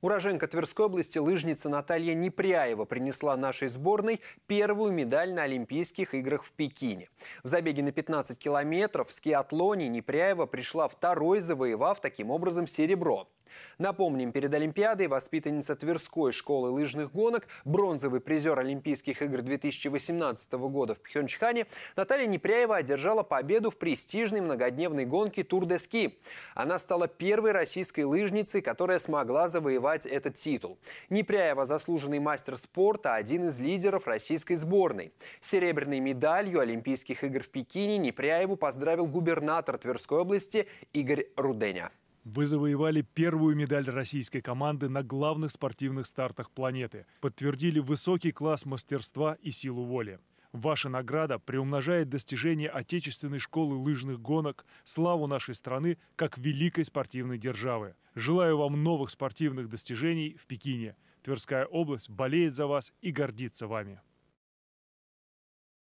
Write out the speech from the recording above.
Уроженка Тверской области лыжница Наталья Непряева принесла нашей сборной первую медаль на Олимпийских играх в Пекине. В забеге на 15 километров в скиатлоне Непряева пришла второй, завоевав таким образом серебро. Напомним, перед Олимпиадой воспитанница Тверской школы лыжных гонок, бронзовый призер Олимпийских игр 2018 года в Пхенчхане, Наталья Непряева одержала победу в престижной многодневной гонке Тур де Ски. Она стала первой российской лыжницей, которая смогла завоевать этот титул. Непряева – заслуженный мастер спорта, один из лидеров российской сборной. Серебряной медалью Олимпийских игр в Пекине Непряеву поздравил губернатор Тверской области Игорь Руденя. Вы завоевали первую медаль российской команды на главных спортивных стартах планеты, подтвердили высокий класс мастерства и силу воли. Ваша награда приумножает достижения отечественной школы лыжных гонок, славу нашей страны как великой спортивной державы. Желаю вам новых спортивных достижений в Пекине. Тверская область болеет за вас и гордится вами.